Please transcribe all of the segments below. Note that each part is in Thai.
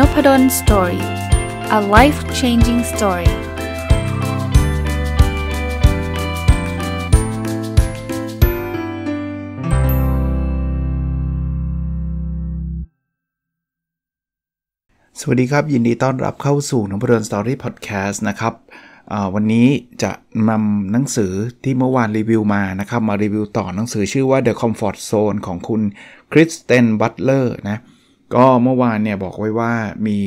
n o p ด d o สตอรี่อะไลฟ์ changing story สวัสดีครับ ยินดีต้อนรับเข้าสู่นพดลสตอรี่พอดแคสต์นะครับ วันนี้จะนำหนังสือที่เมื่อวานรีวิวมานะครับมารีวิวต่อหนังสือชื่อว่า The Comfort Zone ของคุณคริสเตนบัตเลอร์นะก็เมื่อวานเนี่ยบอกไว้ว่ามี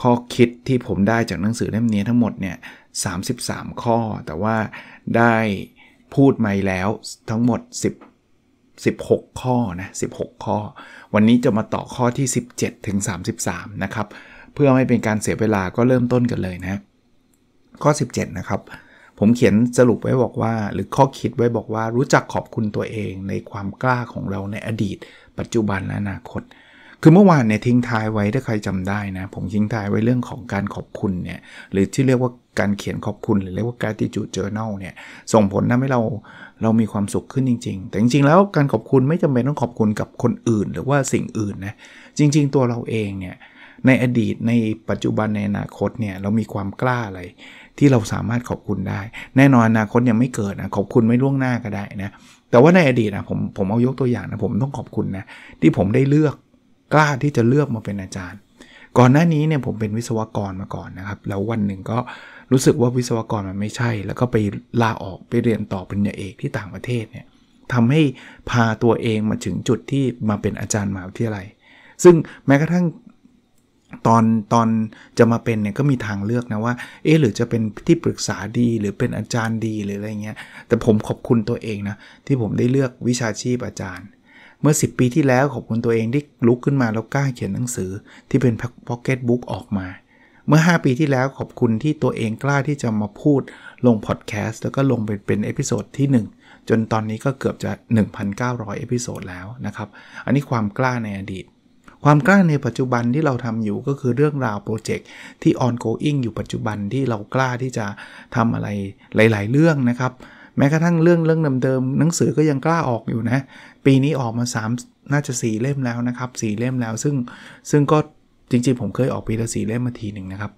ข้อคิดที่ผมได้จากหนังสือเล่มนี้ทั้งหมดเนี่ย33 ข้อ แต่ว่าได้พูดมาแล้วทั้งหมด10 16 ข้อนะ16 ข้อ วันนี้จะมาต่อข้อที่ 17ถึง33นะครับ เพื่อไม่เป็นการเสียเวลาก็เริ่มต้นกันเลยนะ ข้อ 17 นะครับ ผมเขียนสรุปไว้บอกว่า หรือข้อคิดไว้บอกว่ารู้จักขอบคุณตัวเองในความกล้าของเราในอดีต ปัจจุบันและอนาคตคือเมื่อวานเนี่ยทิ้งท้ายไว้ถ้าใครจำได้นะผมทิ้งท้ายไว้เรื่องของการขอบคุณเนี่ยหรือที่เรียกว่าการเขียนขอบคุณ หรือเรียกว่า gratitude journal เนี่ย ส่งผลทำให้เราเรามีความสุขขึ้นจริงๆ แต่ จริงๆแล้วการขอบคุณไม่จำเป็นต้องขอบคุณกับคนอื่น หรือว่าสิ่งอื่นนะจริงๆ ตัวเราเองเนี่ยในอดีตในปัจจุบันในอนาคตเนี่ยเรามีความกล้าอะไรที่เราสามารถขอบคุณได้ แน่นอนอนาคตยังไม่เกิดนะขอบคุณไม่ล่วงหน้าก็ได้นะแต่ว่าในอดีตนะผมผมเอายกตัวอย่างนะผมต้องขอบคุณนะที่ผมได้เลือกกล้าที่จะเลือกมาเป็นอาจารย์ ก่อนหน้านี้เนี่ยผมเป็นวิศวกรมาก่อนนะครับ แล้ววันหนึ่งก็รู้สึกว่าวิศวกรมันไม่ใช่ แล้วก็ไปลาออกไปเรียนต่อปริญญาเอกที่ต่างประเทศเนี่ยทำให้พาตัวเองมาถึงจุดที่มาเป็นอาจารย์มหาวิทยาลัย ซึ่งแม้กระทั่งตอนตอนจะมาเป็นเนี่ยก็มีทางเลือกนะว่าเออหรือจะเป็นที่ปรึกษาดีหรือเป็นอาจารย์ดีหรืออะไรเงี้ยแต่ผมขอบคุณตัวเองนะที่ผมได้เลือกวิชาชีพอาจารย์เมื่อ 10 ปีที่แล้วขอบคุณตัวเองที่ลุกขึ้นมาแล้วกล้าเขียนหนังสือที่เป็นพ็อกเก็ตบุ๊กออกมา เมื่อ 5 ปีที่แล้วขอบคุณที่ตัวเองกล้าที่จะมาพูดลงพอดแคสต์แล้วก็ลงเป็นเป็นเอพิโซดที่ 1 จนตอนนี้ก็เกือบจะ 1,900เอพิโซดแล้วนะครับ อันนี้ความกล้าในอดีต ความกล้าในปัจจุบันที่เราทำอยู่ก็คือเรื่องราวโปรเจกต์ที่ ongoing อยู่ปัจจุบันที่เรากล้าที่จะทำอะไรหลาย ๆเรื่องนะครับแม้กระทั่งเรื่องเรื่องเดิมๆหนังสือก็ยังกล้าออกอยู่นะ ปีนี้ออกมา 3 น่าจะ 4เล่มแล้วนะครับ 4เล่มแล้ว ซึ่งซึ่งก็จริง ๆ ผมเคยออกปีละสีเล่มมาทีหนึ่งนะครับ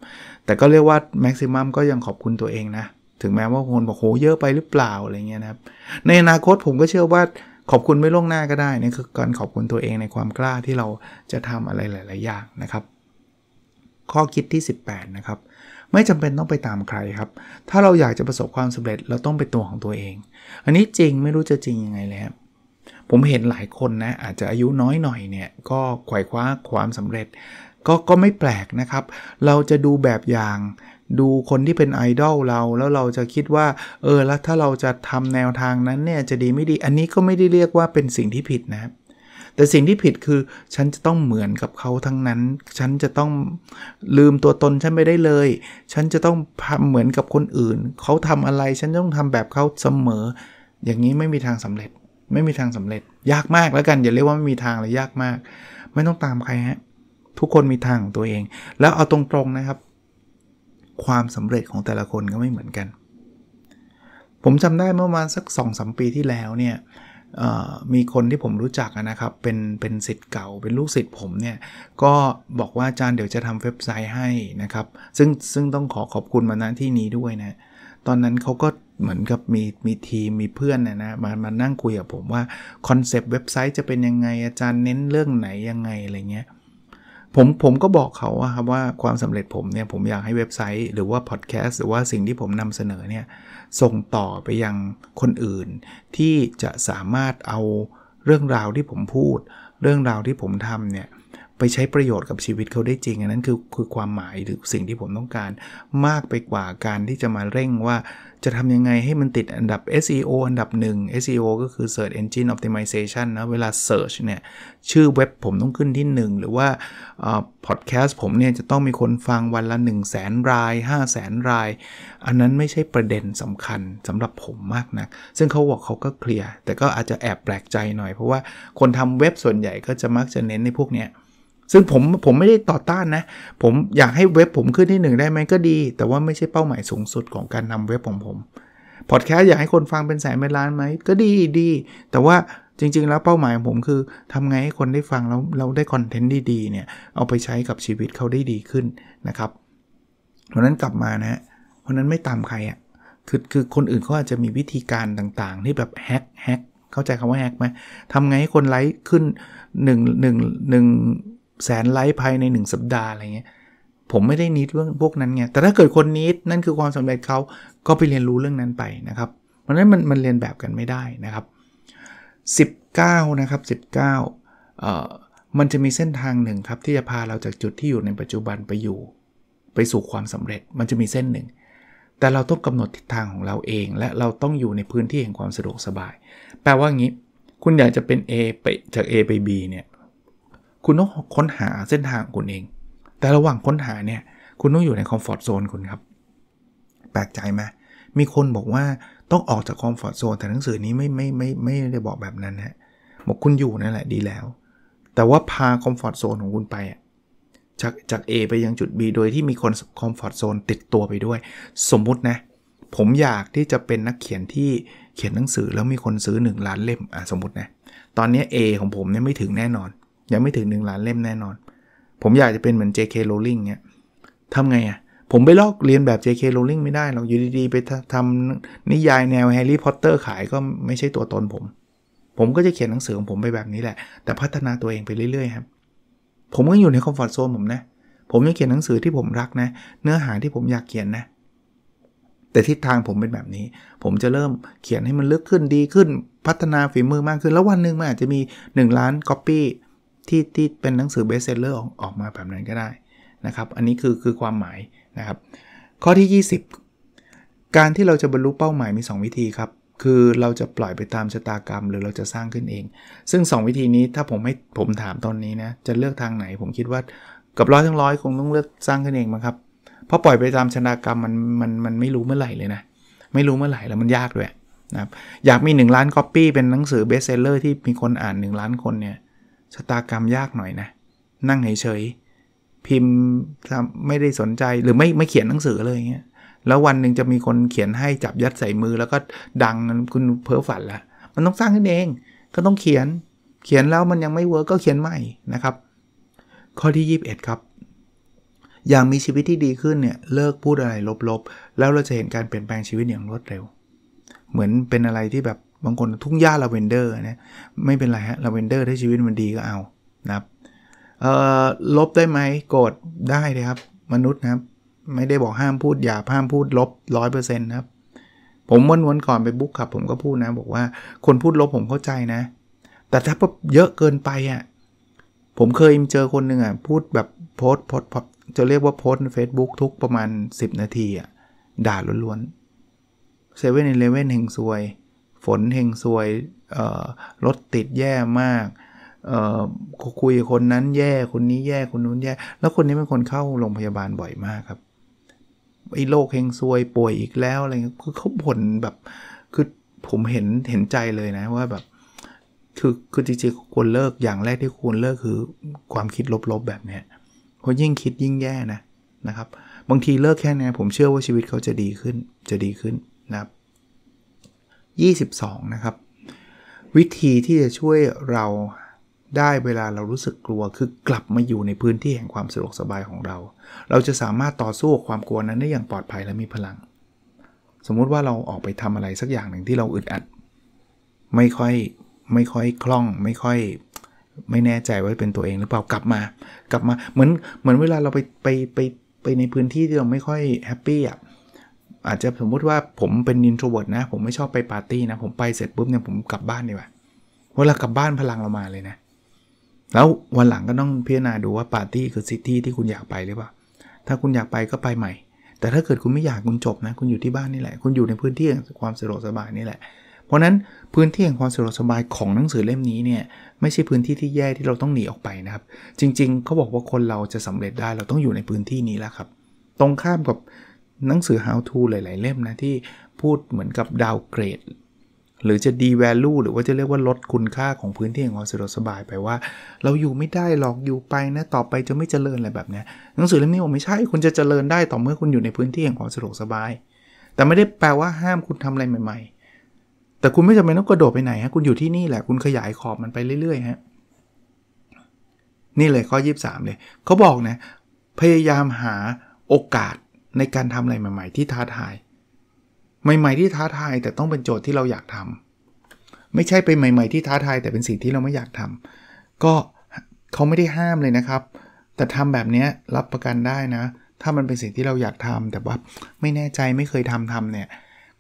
แต่ก็เรียกว่าแม็กซิมัมก็ยังขอบคุณตัวเองนะ ถึงแม้ว่าคนบอกโหเยอะไปหรือเปล่าอะไรเงี้ยนะครับ ในอนาคตผมก็เชื่อว่าขอบคุณไม่ล่วงหน้าก็ได้นี่คือการขอบคุณตัวเองในความกล้าที่เราจะทำอะไรหลายๆอย่างนะครับ ข้อคิดที่ 18 นะครับไม่จำเป็นต้องไปตามใครครับ ถ้าเราอยากจะประสบความสำเร็จเราต้องเป็นตัวของตัวเอง อันนี้จริงไม่รู้จะจริงยังไงแล้วผมเห็นหลายคนนะอาจจะอายุน้อยหน่อยเนี่ยก็ขวายคว้าความสำเร็จก็ก็ไม่แปลกนะครับ เราจะดูแบบอย่างดูคนที่เป็นไอดอลเราแล้วเราจะคิดว่าเออแล้วถ้าเราจะทำแนวทางนั้นเนี่ยจะดีไม่ดี อันนี้ก็ไม่ได้เรียกว่าเป็นสิ่งที่ผิดนะครับแต่สิ่งที่ผิดคือฉันจะต้องเหมือนกับเขาทั้งนั้น ฉันจะต้องลืมตัวตนฉันไม่ได้เลย ฉันจะต้องทำเหมือนกับคนอื่น เขาทำอะไร ฉันต้องทำแบบเขาเสมอ อย่างนี้ไม่มีทางสำเร็จ ไม่มีทางสำเร็จ ยากมากแล้วกัน อย่าเรียกว่าไม่มีทางเลยยากมาก ไม่ต้องตามใครฮะ ทุกคนมีทางของตัวเอง แล้วเอาตรงๆนะครับ ความสำเร็จของแต่ละคนก็ไม่เหมือนกัน ผมจำได้เมื่อมาสักสองสมปีที่แล้วเนี่ยมีคนที่ผมรู้จักนะครับเป็นเป็นสิทธิ์เก่าเป็นลูกศิษย์ผมเนี่ยก็บอกว่าอาจารย์เดี๋ยวจะทำเว็บไซต์ให้นะครับซึ่งซึ่งต้องขอขอบคุณมาณที่นี้ด้วยนะตอนนั้นเขาก็เหมือนกับมีมีทีมมีเพื่อนนะนะมามานั่งคุยกับผมว่าคอนเซปต์เว็บไซต์จะเป็นยังไง อาจารย์เน้นเรื่องไหนยังไงอะไรเงี้ยผม ผมก็บอกเขาครับว่าความสำเร็จผมเนี่ย ผมอยากให้เว็บไซต์หรือว่าพอดแคสต์หรือว่าสิ่งที่ผมนำเสนอเนี่ย ส่งต่อไปยังคนอื่น ที่จะสามารถเอาเรื่องราวที่ผมพูด เรื่องราวที่ผมทำเนี่ยไปใช้ประโยชน์กับชีวิตเขาได้จริง อันนั้นคือคือความหมายหรือสิ่งที่ผมต้องการมากไปกว่าการที่จะมาเร่งว่าจะทำยังไงให้มันติดอันดับ SEO อันดับหนึ่ง SEO ก็คือ Search Engine Optimization นะเวลา Search เนี่ย ชื่อเว็บผมต้องขึ้นที่1 หรือว่าพอดแคสต์ผมเนี่ยจะต้องมีคนฟังวันละ1 0 0 0 0แสนราย5 0 0แสนราย อันนั้นไม่ใช่ประเด็นสำคัญสำหรับผมมากนะักซึ่งเขาบอกเขาก็เคลียร์แต่ก็อาจจะแอบแปลกใจหน่อยเพราะว่าคนทำเว็บส่วนใหญ่ก็จะมักจะเน้นในพวกเนี้ยซึ่งผมผมไม่ได้ต่อต้านนะ ผมอยากให้เว็บผมขึ้นที่หนึ่งได้ไหมก็ดี แต่ว่าไม่ใช่เป้าหมายสูงสุดของการทำเว็บของผมพอดแคสต์อยากให้คนฟังเป็นแสนเป็นล้านไหมก็ดีดี แต่ว่าจริง ๆ แล้วเป้าหมายของผมคือทำไงให้คนได้ฟังแล้วเราได้คอนเทนต์ดีๆ เนี่ยเอาไปใช้กับชีวิตเขาได้ดีขึ้นนะครับเพราะนั้นกลับมานะเพราะนั้นไม่ตามใครอะ่ะคือคือคนอื่นเขาอาจจะมีวิธีการต่างๆ ที่แบบแฮกแฮกเข้าใจคำว่าแฮกไหมทำไงให้คนไลค์ขึ้น1 1 1แสนไลค์ภายใน 1 สัปดาห์อะไรเงี้ยผมไม่ได้นิดเรื่องพวกนั้นไงแต่ถ้าเกิดคนนิดนั่นคือความสำเร็จเขาก็ไปเรียนรู้เรื่องนั้นไปนะครับเพราะนั้นมันมันเรียนแบบกันไม่ได้นะครับ 19นะครับ19เอ่อมันจะมีเส้นทางหนึ่งครับที่จะพาเราจากจุดที่อยู่ในปัจจุบันไปอยู่ ไปสู่ความสำเร็จมันจะมีเส้นหนึ่ง แต่เราต้องกำหนดทิศทางของเราเอง และเราต้องอยู่ในพื้นที่แห่งความสะดวกสบาย แปลว่างี้คุณอยากจะเป็น A ไปจาก A ไป B เนี่ยคุณต้องค้นหาเส้นทางคุณเอง แต่ระหว่างค้นหาเนี่ย คุณต้องอยู่ในคอมฟอร์ทโซนคุณครับ แปลกใจไหมมีคนบอกว่าต้องออกจากคอมฟอร์ทโซน แต่หนังสือนี้ไม่ไม่ไม่ไม่ได้บอกแบบนั้นฮะ บอกคุณอยู่นั่นแหละดีแล้ว แต่ว่าพาคอมฟอร์ทโซนของคุณไปจากจาก A ไปยังจุด B โดยที่มีคนคอมฟอร์ทโซนติดตัวไปด้วย สมมุตินะ ผมอยากที่จะเป็นนักเขียนที่เขียนหนังสือแล้วมีคนซื้อ1ล้านเล่มอ่ะสมมตินะ ตอนนี้ A ของผมเนี่ยไม่ถึงแน่นอนยังไม่ถึง 1 ล้านเล่มแน่นอน ผมอยากจะเป็นเหมือน JK Rowling เนี่ยทำไงอะ่ะ ผมไปลอกเรียนแบบ JK Rowling ไม่ได้เราอยู่ดีๆ ไปทำนิยายแนวแฮร์รี่พอตเตอร์ขายก็ไม่ใช่ตัวตนผม ผมก็จะเขียนหนังสือของผมไปแบบนี้แหละ แต่พัฒนาตัวเองไปเรื่อยๆ ครับ ผมก็อยู่ในคอมฟอร์ทโซนผมนะ ผมยังเขียนหนังสือที่ผมรักนะ เนื้อหาที่ผมอยากเขียนนะ แต่ทิศทางผมเป็นแบบนี้ ผมจะเริ่มเขียนให้มันลึกขึ้นดีขึ้น พัฒนาฝีมือมากขึ้น แล้ววันหนึ่งมันอาจจะมี 1 ล้านก๊อปปี้ที่ที่เป็นหนังสือเบสเซลเลอร์ออกมาแบบนั้นก็ได้นะครับ อันนี้คือคือความหมายนะครับข้อที่ 20 การที่เราจะบรรลุเป้าหมายมี2วิธีครับคือเราจะปล่อยไปตามชะตากรรม หรือเราจะสร้างขึ้นเอง ซึ่ง 2 วิธีนี้ถ้าผมให้ผมถามตอนนี้นะจะเลือกทางไหนผมคิดว่ากับร้อยทั้งร้อยคงต้องเลือกสร้างขึ้นเองมั้งครับ เพราะปล่อยไปตามชะตากรรมมันมันมันไม่รู้เมื่อไหร่เลยนะ ไม่รู้เมื่อไหร่แล้วมันยากด้วยนะครับอยากมี 1 ล้านก๊อปปี้เป็นหนังสือเบสเซลเลอร์ที่มีคนอ่าน 1 ล้านคนเนี่ยชะตากรรมยากหน่อยนะ นั่งเฉยๆพิมพ์ไม่ได้สนใจหรือไม่ไม่เขียนหนังสือเลยอย่างเงี้ยแล้ววันหนึ่งจะมีคนเขียนให้จับยัดใส่มือแล้วก็ดังคุณเพ้อฝันละมันต้องสร้างขึ้นเองก็ต้องเขียนเขียนแล้วมันยังไม่เวิร์กก็เขียนใหม่นะครับข้อที่21ครับ อย่างมีชีวิตที่ดีขึ้นเนี่ยเลิกพูดอะไรลบๆ แล้วเราจะเห็นการเปลี่ยนแปลงชีวิตอย่างรวดเร็ว เหมือนเป็นอะไรที่แบบบางคนทุ่งหญ้าลาเวนเดอร์นะไม่เป็นไรฮะลาเวนเดอร์ถ้าชีวิตมันดีก็เอานะครับลบได้ไหมโกดได้เลยครับมนุษย์นะครับไม่ได้บอกห้ามพูดอย่าห้ามพูดลบร้อยเปอร์เซ็นต์ะครับผมวนวันก่อนไปบุ๊กขับผมก็พูดนะบอกว่าคนพูดลบผมเข้าใจนะ แต่ถ้าเยอะเกินไปอ่ะผมเคยเจอคนหนึ่งอ่ะพูดแบบโพสโพสจะเรียกว่าโพสเฟซบุ๊กทุกประมาณ 10 นาทีอ่ะด่าล้วนๆเซเว่นในเลเว่นแห่งซวยฝนเฮงซวยรถติดแย่มากคุยคนนั้นแย่คนนี้แย่คนนู้นแย่ แล้วคนนี้เป็นคนเข้าโรงพยาบาลบ่อยมากครับไอ้โรคเฮงซวยป่วยอีกแล้ว อะไรเงี้ยคือเขาบ่นแบบคือ ผมเห็นเห็นใจเลยนะ ว่าแบบ คือคือจริง ๆควรเลิกอย่างแรกที่ควรเลิกคือความคิดลบๆแบบเนี้ยเพราะยิ่งคิดยิ่งแย่นะนะครับ บางทีเลิกแค่นี้ผมเชื่อว่าชีวิตเขาจะดีขึ้นจะดีขึ้นนะครับ22 นะครับ วิธีที่จะช่วยเราได้เวลาเรารู้สึกกลัวคือกลับมาอยู่ในพื้นที่แห่งความสะดวกสบายของเรา เราจะสามารถต่อสู้ความกลัวนั้นได้อย่างปลอดภัยและมีพลัง สมมุติว่าเราออกไปทำอะไรสักอย่างหนึ่งที่เราอึดอัด ไม่ค่อยไม่ค่อยคล่องไม่ค่อยไม่แน่ใจว่าเป็นตัวเองหรือเปล่ากลับมา กลับมาเหมือนเหมือนเวลาเราไปไปไปไปในพื้นที่ที่เราไม่ค่อยแฮปปี้อ่ะอาจจะสมมุติว่าผมเป็นนินโทรเวิร์ดนะผมไม่ชอบไปปาร์ตี้นะผมไปเสร็จปุ๊บเนี่ยผมกลับบ้านดีกว่าเวลากลับบ้านพลังเรามาเลยนะ แล้ววันหลังก็ต้องพิจารณาดูว่าปาร์ตี้คือซิตี้ที่คุณอยากไปหรือเปล่าถ้าคุณอยากไปก็ไปใหม่ แต่ถ้าเกิดคุณไม่อยากคุณจบนะคุณอยู่ที่บ้านนี่แหละคุณอยู่ในพื้นที่แห่งความสะดวกสบายนี่แหละ เพราะนั้นพื้นที่แห่งความสะดวกสบายของหนังสือเล่มนี้เนี่ยไม่ใช่พื้นที่ที่แย่ที่เราต้องหนีออกไปนะครับ จริงๆเขาบอกว่าคนเราจะสำเร็จได้ เราต้องอยู่ในพื้นที่นี้แล้วครับ ตรงข้ามกับหนังสือ how to หลาย ๆเล่มนะ ที่พูดเหมือนกับดาวเกรดหรือจะดีแวลูหรือว่าจะเรียกว่าลดคุณค่าของพื้นที่แห่งความสะดวกสบายไปว่า เราอยู่ไม่ได้หรอกอยู่ไปนะ ต่อไปจะไม่เจริญอะไรแบบนี้หนังสือเล่มนี้ผมไม่ใช่คุณจะเจริญได้ต่อเมื่อคุณอยู่ในพื้นที่แห่งความสะดวกสบาย แต่ไม่ได้แปลว่าห้ามคุณทำอะไรใหม่ ๆ แต่คุณไม่จำเป็นต้องกระโดดไปไหนฮะคุณอยู่ที่นี่แหละคุณขยายขอบมันไปเรื่อยๆฮะนี่เลยข้อ 23เลยเขาบอกนะพยายามหาโอกาสในการทำอะไรใหม่ ๆ ที่ท้าทาย ใหม่ ๆ ที่ท้าทายแต่ต้องเป็นโจทย์ที่เราอยากทำไม่ใช่ไปใหม่ ๆที่ท้าทายแต่เป็นสิ่งที่เราไม่อยากทำก็เขาไม่ได้ห้ามเลยนะครับ แต่ทำแบบนี้รับประกันได้นะ ถ้ามันเป็นสิ่งที่เราอยากทำแต่ว่าไม่แน่ใจไม่เคยทำทำเนี่ย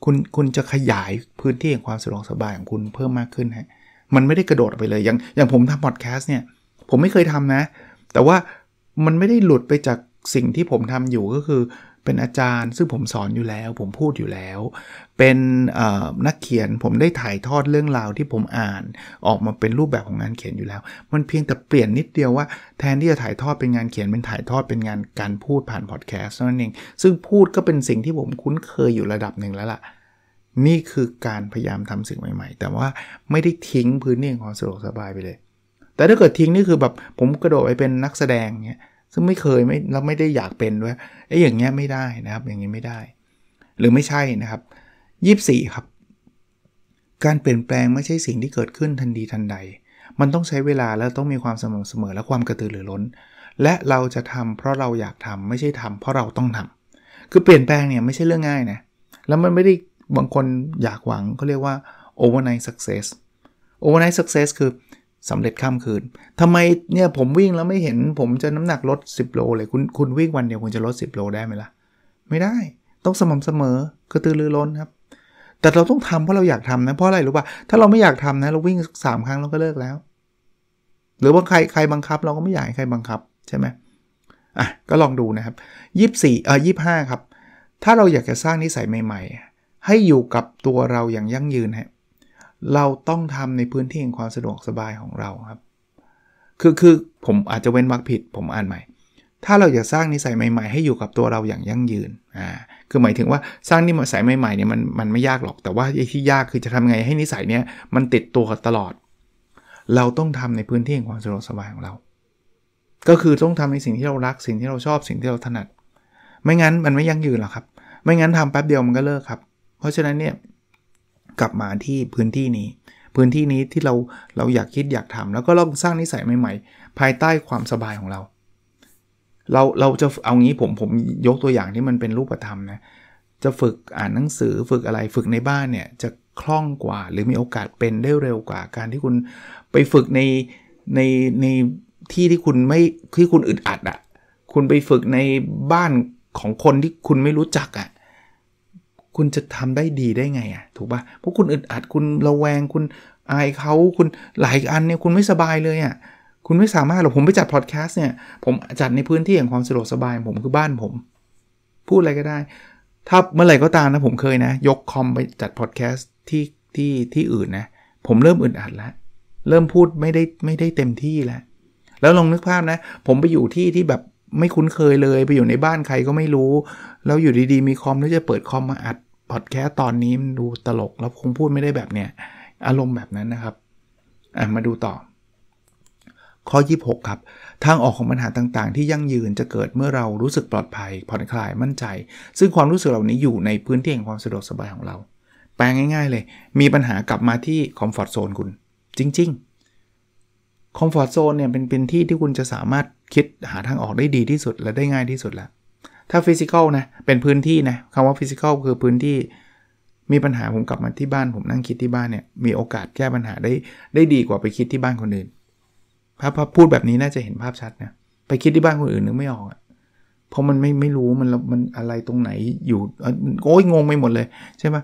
คุณคุณจะขยายพื้นที่แห่งความสะดวกสบายของคุณเพิ่มมากขึ้นฮะมันไม่ได้กระโดดไปเลยอย่างอย่างผมทำพอดแคสต์เนี่ยผมไม่เคยทำนะ แต่ว่ามันไม่ได้หลุดไปจากสิ่งที่ผมทำอยู่ก็คือเป็นอาจารย์ซึ่งผมสอนอยู่แล้ว ผมพูดอยู่แล้ว เป็นนักเขียนผมได้ถ่ายทอดเรื่องราวที่ผมอ่านออกมาเป็นรูปแบบของงานเขียนอยู่แล้ว มันเพียงแต่เปลี่ยนนิดเดียวว่า แทนที่จะถ่ายทอดเป็นงานเขียนเป็นถ่ายทอดเป็นงานการพูดผ่านพอดแคสต์นั่นเองซึ่งพูดก็เป็นสิ่งที่ผมคุ้นเคยอยู่ระดับหนึ่งแล้วล่ะนี่คือการพยายามทำสิ่งใหม่ๆ แต่ว่าไม่ได้ทิ้งพื้นที่ของสะดวกสบายไปเลย แต่ถ้าเกิดทิ้งนี่คือแบบผมกระโดดไปเป็นนักแสดงเนี่ยซึ่งไม่เคยไม่เราไม่ได้อยากเป็นด้วยไอ้อย่างเงี้ยไม่ได้นะครับ อย่างงี้ไม่ได้ หรือไม่ใช่นะครับ 24 ครับ การเปลี่ยนแปลงไม่ใช่สิ่งที่เกิดขึ้นทันทีทันใด มันต้องใช้เวลาแล้วต้องมีความสม่ำเสมอและความกระตือรือร้น และเราจะทำเพราะเราอยากทำ ไม่ใช่ทำ เพราะเราต้องทำ คือเปลี่ยนแปลงเนี่ยไม่ใช่เรื่องง่ายนะแล้วมันไม่ได้บางคนอยากหวังเขาเรียกว่า overnight success overnight success คือสำเร็จข้ามคืน ทำไมเนี่ยผมวิ่งแล้วไม่เห็นผมจะน้ำหนักลด10โลเลยคุณคุณวิ่งวันเดียวคุณจะลด10โลได้ไหมล่ะไม่ได้ต้องสม่ำเสมอกระตือรือร้นครับ แต่เราต้องทำเพราะเราอยากทำนะ เพราะอะไรรู้ป่ะถ้าเราไม่อยากทำนะ เราวิ่งสามครั้งเราก็เลิกแล้ว หรือว่าใครใครบังคับ เราก็ไม่อยากให้ใครบังคับใช่ไหมอ่ะก็ลองดูนะครับ 24เอ่อ25ครับถ้าเราอยากจะสร้างนิสัยใหม่ ๆ ให้อยู่กับตัวเราอย่างยั่งยืนฮะเราต้องทำในพื้นที่แห่งความสะดวกสบายของเราครับ คือคือผมอาจจะเว้นวรรคผิดผมอ่านใหม่ ถ้าเราอยากสร้างนิสัยใหม่ๆ ให้อยู่กับตัวเราอย่างยั่งยืนอ่าคือหมายถึงว่าสร้างนิสัยใหม่ๆเนี่ยมันมันไม่ยากหรอกแต่ว่าไอ้ที่ยากคือจะทำไงให้นิสัยเนี่ยมันติดตัวตลอด เราต้องทำในพื้นที่แห่งความสะดวกสบายของเรา ก็คือต้องทำในสิ่งที่เรารักสิ่งที่เราชอบสิ่งที่เราถนัด ไม่งั้นมันไม่ยั่งยืนหรอกครับไม่งั้นทำแป๊บเดียวมันก็เลิกครับเพราะฉะนั้นเนี่ยกลับมาที่พื้นที่นี้ พื้นที่นี้ที่เราเราอยากคิดอยากทำ แล้วก็ลองสร้างนิสัยใหม่ ๆ ภายใต้ความสบายของเรา เราเราจะเอางี้ผมผมยกตัวอย่างที่มันเป็นรูปธรรมนะจะฝึกอ่านหนังสือฝึกอะไรฝึกในบ้านเนี่ยจะคล่องกว่า หรือมีโอกาสเป็นได้เร็วกว่าการที่คุณไปฝึกในในในที่ที่คุณไม่ที่คุณอึดอัดอะ่ะคุณไปฝึกในบ้านของคนที่คุณไม่รู้จักอะ่ะคุณจะทำได้ดีได้ไงอะ่ะถูกปะ่ะเพราะคุณอึดอัดคุณระแวง คุณอายเขาคุณหลายอันเนี่ยคุณไม่สบายเลยอะ่ะคุณไม่สามารถหรอกผมไปจัดพอดแคสต์เนี่ยผมจัดในพื้นที่แห่งความสะดวกสบายผมคือบ้านผม พูดอะไรก็ได้ ถ้าเมื่อไหร่ก็ตามนะผมเคยนะ ยกคอมไปจัดพอดแคสต์ที่ที่ที่อื่นนะผมเริ่มอึดอัดแล้วเริ่มพูดไม่ได้ไม่ได้เต็มที่แล้วแล้วลองนึกภาพนะ ผมไปอยู่ที่ที่แบบไม่คุ้นเคยเลย ไปอยู่ในบ้านใครก็ไม่รู้ แล้วอยู่ดีๆมีคอมแล้วจะเปิดคอมมาอัดพอดแคสต์ตอนนี้มันดูตลก แล้วคงพูดไม่ได้แบบเนี้ยอารมณ์แบบนั้นนะครับ อ่ะ มาดูต่อ ข้อ 26 ครับ ทางออกของปัญหาต่าง ๆ ที่ยั่งยืนจะเกิดเมื่อเรารู้สึกปลอดภัยผ่อนคลายมั่นใจ ซึ่งความรู้สึกเหล่านี้อยู่ในพื้นที่แห่งความสะดวกสบายของเรา แปลงง่าย ๆเลย มีปัญหากลับมาที่คอมฟอร์ทโซนคุณจริงๆคอมฟอร์ทโซนเนี่ยเป็นเป็นที่ที่คุณจะสามารถคิดหาทางออกได้ดีที่สุดและได้ง่ายที่สุดแล้ว ถ้าฟิสิกอลนะเป็นพื้นที่นะคำว่าฟิสิกอลคือพื้นที่มีปัญหาผมกลับมาที่บ้าน ผมนั่งคิดที่บ้านเนี่ยมีโอกาสแก้ปัญหาได้ได้ดีกว่าไปคิดที่บ้านคนอื่นราพพูดแบบนี้น่าจะเห็นภาพชัดนะไปคิดที่บ้านคนอื่นนึกไม่ออกเพราะมันไม่ไม่รู้มันมันอะไรตรงไหนอยู่โอ้ยงงไปหมดเลยใช่ไหม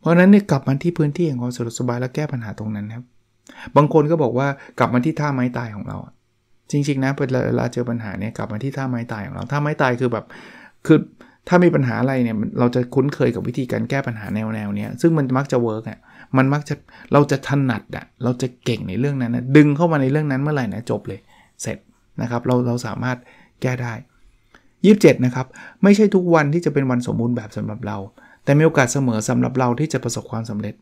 เพราะนั้นเนี่ยกลับมาที่พื้นที่ของความสะดวกสบายแล้วแก้ปัญหาตรงนั้นครับบางคนก็บอกว่ากลับมาที่ท่าไม้ตายของเรา จริงๆนะเวลาเจอปัญหาเนี่ยกลับมาที่ท่าไม้ตายของเรา ท่าไม้ตายคือแบบคือถ้ามีปัญหาอะไรเนี่ยเราจะคุ้นเคยกับวิธีการแก้ปัญหาแนวๆนี้ซึ่งมันมักจะเวิร์กอ่ะมันมักจะเราจะถนัดอ่ะเราจะเก่งในเรื่องนั้นนะดึงเข้ามาในเรื่องนั้นเมื่อไหร่นะจบเลยเสร็จนะครับเราเราสามารถแก้ได้27 นะครับ ไม่ใช่ทุกวันที่จะเป็นวันสมบูรณ์แบบสำหรับเรา แต่มีโอกาสเสมอสำหรับเราที่จะประสบความสำเร็จ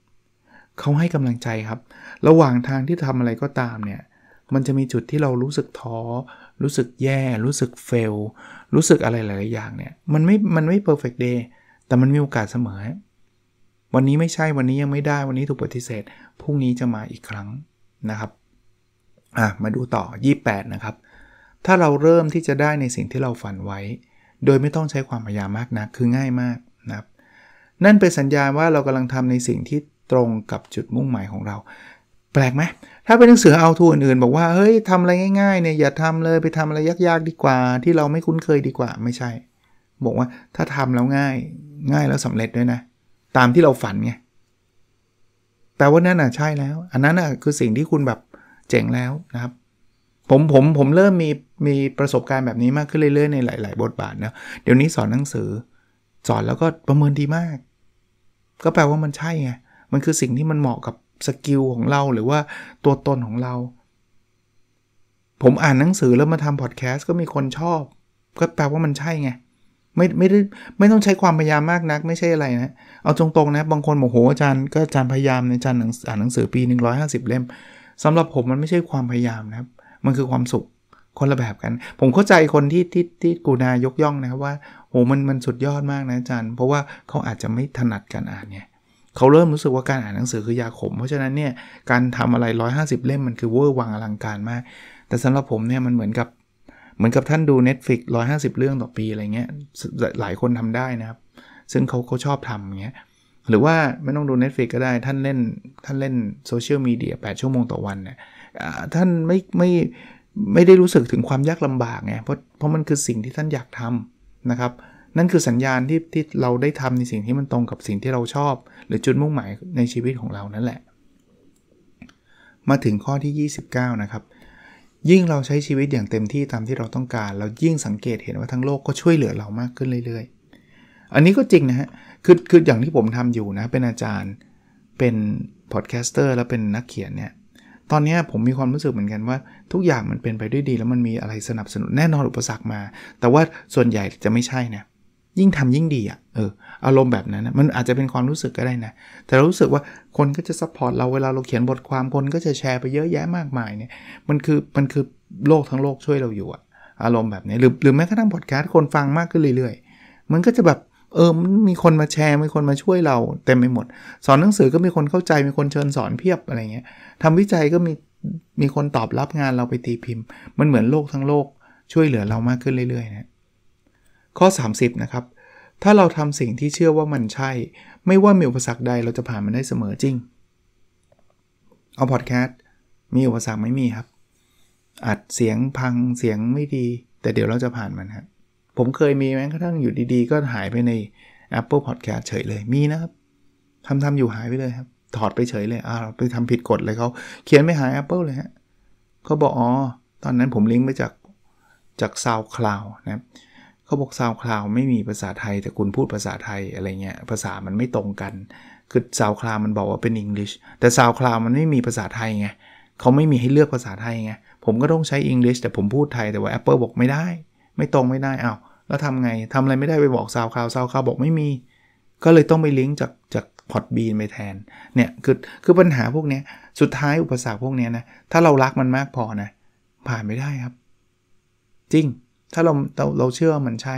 เขาให้กำลังใจครับ ระหว่างทางที่ทำอะไรก็ตามเนี่ยมันจะมีจุดที่เรารู้สึกท้อ รู้สึกแย่ รู้สึกเฟล รู้สึกอะไรหลายๆอย่างเนี่ยมันไม่มันไม่ perfect day แต่มันมีโอกาสเสมอ วันนี้ไม่ใช่วันนี้ยังไม่ได้วันนี้ถูกปฏิเสธพรุ่งนี้จะมาอีกครั้งนะครับอ่ะมาดูต่อ 28นะครับถ้าเราเริ่มที่จะได้ในสิ่งที่เราฝันไว้ โดยไม่ต้องใช้ความพยายามมากนะักคือง่ายมากนะครับนั่นเป็นสัญญาณว่าเรากำลังทำในสิ่งที่ตรงกับจุดมุ่งหมายของเรา แปลกไหมถ้าเป็นหนังสือเอาทูอื่นๆบอกว่าเฮ้ยทำอะไรง่ายๆเนี่ยอย่าทำเลยไปทำอะไรยากๆดีกว่า ที่เราไม่คุ้นเคยดีกว่า ไม่ใช่ บอกว่าถ้าทำแล้วง่าย ง่ายแล้วสำเร็จด้วยนะตามที่เราฝันไงแต่ว่านั่นอ่ะใช่แล้ว อันนั้นอ่ะคือสิ่งที่คุณแบบ เจ๋งแล้วนะครับ ผมผมผมเริ่มมีมีประสบการณ์แบบนี้มากขึ้นเรื่อยๆ ในหลายๆบทบาทนะเดี๋ยวนี้สอนหนังสือสอนแล้วก็ประเมินดีมาก ก็แปลว่ามันใช่ไงมันคือสิ่งที่มันเหมาะกับสกิลของเราหรือว่าตัวตนของเรา ผมอ่านหนังสือแล้วมาทำพอดแคสต์ก็มีคนชอบก็แปลว่ามันใช่ไง ไม่ไม่ได้ไม่ต้องใช้ความพยายามมากนัก ไม่ใช่อะไรนะเอาตรงๆนะบางคนบอกโหอาจารย์ก็อาจารย์พยายามในอาจารย์อ่านหนังสือปี 150 เล่ม สำหรับผมมันไม่ใช่ความพยายามนะครับมันคือความสุขคนละแบบกัน ผมเข้าใจคนที่ที่ที่กูนายกย่องนะครับว่าโหมันมันสุดยอดมากนะอาจารย์เพราะว่าเขาอาจจะไม่ถนัดการอ่านเนี่ยเขาเริ่มรู้สึกว่าการอ่านหนังสือคือยาขม เพราะฉะนั้นเนี่ย การทำอะไร 150 เล่มมันคือเวอร์วังอลังการมาก แต่สำหรับผมเนี่ย มันเหมือนกับเหมือนกับท่านดู Netflix 150 เรื่องต่อปีอะไรเงี้ยหลายคนทำได้นะครับ ซึ่งเขาเขาชอบทำเงี้ยหรือว่าไม่ต้องดู Netflix ก็ได้ ท่านเล่น ท่านเล่นโซเชียลมีเดีย8ชั่วโมงต่อวันเนี่ยท่านไม่ไม่ไม่ได้รู้สึกถึงความยากลำบากไงเพราะเพราะมันคือสิ่งที่ท่านอยากทำนะครับนั่นคือสัญญาณที่ที่เราได้ทำในสิ่งที่มันตรงกับสิ่งที่เราชอบ หรือจุดมุ่งหมายในชีวิตของเรานั่นแหละ มาถึงข้อที่29นะครับยิ่งเราใช้ชีวิตอย่างเต็มที่ตามที่เราต้องการ เรายิ่งสังเกตเห็นว่าทั้งโลกก็ช่วยเหลือเรามากขึ้นเรื่อยๆ อันนี้ก็จริงนะฮะคือคืออย่างที่ผมทำอยู่นะเป็นอาจารย์เป็นพอดแคสเตอร์แล้วเป็นนักเขียนเนี่ยตอนนี้ผมมีความรู้สึกเหมือนกันว่า ทุกอย่างมันเป็นไปด้วยดี แล้วมันมีอะไรสนับสนุนแน่นอนอุปสรรคมา แต่ว่าส่วนใหญ่จะไม่ใช่นะยิ่งทำยิ่งดีอะ่ะเอออารมณ์แบบนั้นนะมันอาจจะเป็นความรู้สึกก็ได้นะแต่เรารู้สึกว่าคนก็จะซัพพอร์ตเราเวลาเราเขียนบทความคนก็จะแชร์ไปเยอะแยะมากมายเนี่ยมันคือมันคือโลกทั้งโลกช่วยเราอยู่อะอารมณ์แบบนี้หรือหรือแม้กระทั่งพอดแคสต์คนฟังมากขึ้นเรื่อย ๆ มันก็จะแบบเออมันมีคนมาแชร์มีคนมาช่วยเราเต็มไปหมดสอนหนังสือก็มีคนเข้าใจมีคนเชิญสอนเพียบอะไรเงี้ยทำวิจัยก็มีมีคนตอบรับงานเราไปตีพิมพ์มันเหมือนโลกทั้งโลกช่วยเหลือเรามากขึ้นเรื่อยๆนะข้อ 30 นะครับ ถ้าเราทำสิ่งที่เชื่อว่ามันใช่ ไม่ว่ามีอุปสรรคใด เราจะผ่านมันได้เสมอจริง เอาพอดแคสต์มีอุปสรรคไม่มีครับ อัดเสียงพังเสียงไม่ดี แต่เดี๋ยวเราจะผ่านมันครับผมเคยมีแม้กระทั่งอยู่ดี ๆ ก็หายไปใน Apple Podcast เฉยเลยมีนะครับทำทำอยู่หายไปเลยครับถอดไปเฉยเลยอ่าเราไปทำผิดกฎเลยเขาเขียนไม่หาย Apple เลยฮะเขาบอกอ๋อตอนนั้นผมลิงก์ไปจากจากซาวคลาวนะครับเขาบอกซาวคลาวไม่มีภาษาไทย แต่คุณพูดภาษาไทยอะไรเงี้ยภาษามันไม่ตรงกัน คือซาวคลาวมันบอกว่าเป็นอังกฤษแต่ซาวคลาวมันไม่มีภาษาไทยไงเขาไม่มีให้เลือกภาษาไทยไงผมก็ต้องใช้อังกฤษแต่ผมพูดไทยแต่ว่า Apple บอกไม่ได้ ไม่ตรงไม่ได้อา้าวแล้วทำไงทำอะไรไม่ได้ไปบอกซาวคลาวซาวคลาวบอก ไม่มี ก็เลยต้องไปลิงก์จากจากพอดบีนไปแทนเนี่ยคือคือปัญหาพวกนี้สุดท้ายอุปสรรคพวกนี้นะถ้าเรารักมันมากพอนะผ่านไม่ได้ครับ จริงถ้าเราเราเราเชื่อมันใช่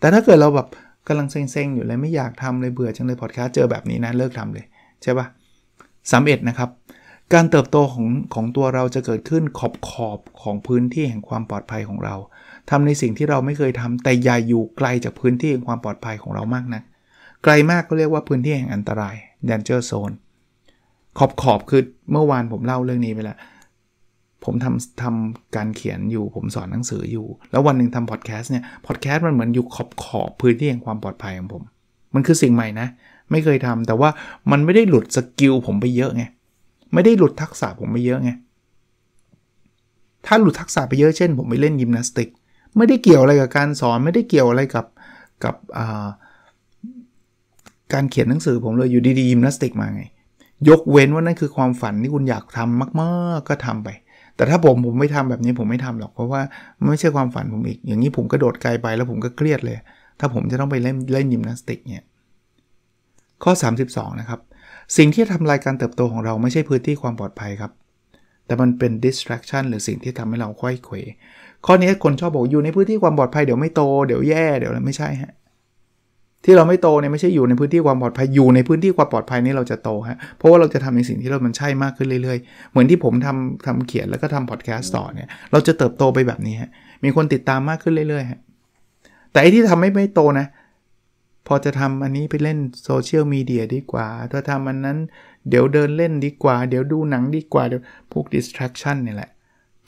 แต่ถ้าเกิดเราแบบกำลังเซ็งๆอยู่เลยไม่อยากทำเลยเบื่อจังเลยพอดแคสต์เจอแบบนี้นะเลิกทำเลย ใช่ปะสามเอ็ดนะครับ การเติบโตของของตัวเราจะเกิดขึ้นขอบขอบของพื้นที่แห่งความปลอดภัยของเรา ทำในสิ่งที่เราไม่เคยทำแต่อย่าอยู่ไกลจากพื้นที่แห่งความปลอดภัยของเรามากนะไกลมากก็เรียกว่าพื้นที่แห่งอันตราย danger zone ขอบขอบคือเมื่อวานผมเล่าเรื่องนี้ไปแล้วผมทำทำการเขียนอยู่ ผมสอนหนังสืออยู่ แล้ววันหนึ่งทำพอดแคสต์เนี่ย พอดแคสต์มันเหมือนอยู่ขอบขอบพื้นที่แห่งความปลอดภัยของผม มันคือสิ่งใหม่นะ ไม่เคยทำ แต่ว่ามันไม่ได้หลุด สกิลผมไปเยอะไง ไม่ได้หลุดทักษะผมไปเยอะไง ถ้าหลุดทักษะไปเยอะเช่นผมไปเล่นยิมนาสติก ไม่ได้เกี่ยวอะไรกับ การสอน ไม่ได้เกี่ยวอะไรกับกับการเขียนหนังสือผมเลย อยู่ดีๆยิมนาสติกมาไง ยกเว้นว่านั่นคือความฝันที่คุณอยากทำมากๆ ก็ทำไปแต่ถ้าผมผมไม่ทำแบบนี้ผมไม่ทำหรอกเพราะว่าไม่ใช่ความฝันผมอีก อย่างนี้ผมก็โดดไกลไป แล้วผมก็เครียดเลย ถ้าผมจะต้องไปเล่นเล่นยิมนาสติกเนี่ยข้อ 32นะครับสิ่งที่ทำลายการเติบโตของเราไม่ใช่พื้นที่ความปลอดภัยครับแต่มันเป็น distraction หรือสิ่งที่ทำให้เราค่อยเขวข้อนี้คนชอบบอกอยู่ในพื้นที่ความปลอดภัยเดี๋ยวไม่โต เดี๋ยวแย่เดี๋ยวอะไรไม่ใช่ฮะที่เราไม่โตเนี่ยไม่ใช่อยู่ในพื้นที่ความปลอดภัย อยู่ในพื้นที่ความปลอดภัยนี้เราจะโตฮะเพราะว่าเราจะทำในสิ่งที่เรามันใช่มากขึ้นเรื่อย ๆ เหมือนที่ผมทำทำเขียนแล้วก็ทำพอดแคสต์ต่อเนี่ยเราจะเติบโตไปแบบนี้ฮะมีคนติดตามมากขึ้นเรื่อยๆฮะแต่ไอ้ที่ทำไม่ไม่โตนะพอจะทำอันนี้ไปเล่นโซเชียลมีเดียดีกว่า ถ้าทำอันนั้น เดี๋ยวเดินเล่นดีกว่าเดี๋ยวดูหนังดีกว่าเดี๋ยวพวกดิสแทรกชันเนี่ยแหละ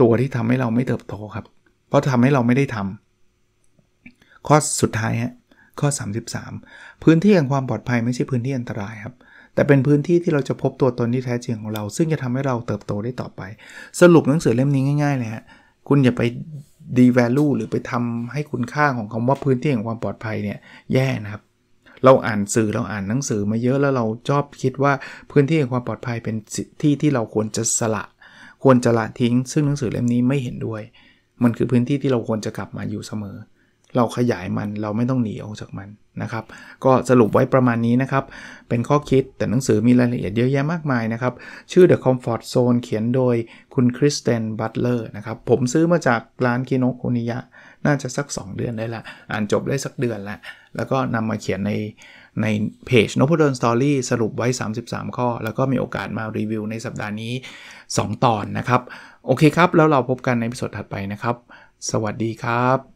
ตัวที่ทำให้เราไม่เติบโตครับ เพราะทำให้เราไม่ได้ทำข้อสุดท้ายฮะข้อ33พื้นที่แห่งความปลอดภัยไม่ใช่พื้นที่อันตรายครับ แต่เป็นพื้นที่ที่เราจะพบตัวตนที่แท้จริงของเราซึ่งจะทำให้เราเติบโตได้ต่อไป สรุปหนังสือเล่มนี้ง่ายๆเลยฮะคุณอย่าไปดีแวลูหรือไปทำให้คุณค่าของคำว่าพื้นที่แห่งความปลอดภัยเนี่ยแย่นะครับเราอ่านสื่อเราอ่านหนังสือมาเยอะแล้วเราชอบคิดว่า พื้นที่แห่งความปลอดภัยเป็นที่ที่เราควรจะสละควรจะละทิ้ง ซึ่งหนังสือเล่มนี้ไม่เห็นด้วย มันคือพื้นที่ที่เราควรจะกลับมาอยู่เสมอเราขยายมันเราไม่ต้องหนีออกจากมันนะครับ ก็สรุปไว้ประมาณนี้นะครับ เป็นข้อคิดแต่หนังสือมีรายละเอียดเยอะแยะมากมายนะครับ ชื่อ The Comfort Zone เขียนโดยคุณคริสเตนบัตเลอร์นะครับ ผมซื้อมาจากร้านคิโนคุนิยะน่าจะสัก 2 เดือนได้ละ อ่านจบได้สักเดือนละ แล้วก็นำมาเขียนในในเพจนพดลสตอรี่สรุปไว้ 33 ข้อ แล้วก็มีโอกาสมารีวิวในสัปดาห์นี้ 2 ตอนนะครับโอเคครับแล้วเราพบกันในพิสดถัดไปนะครับ สวัสดีครับ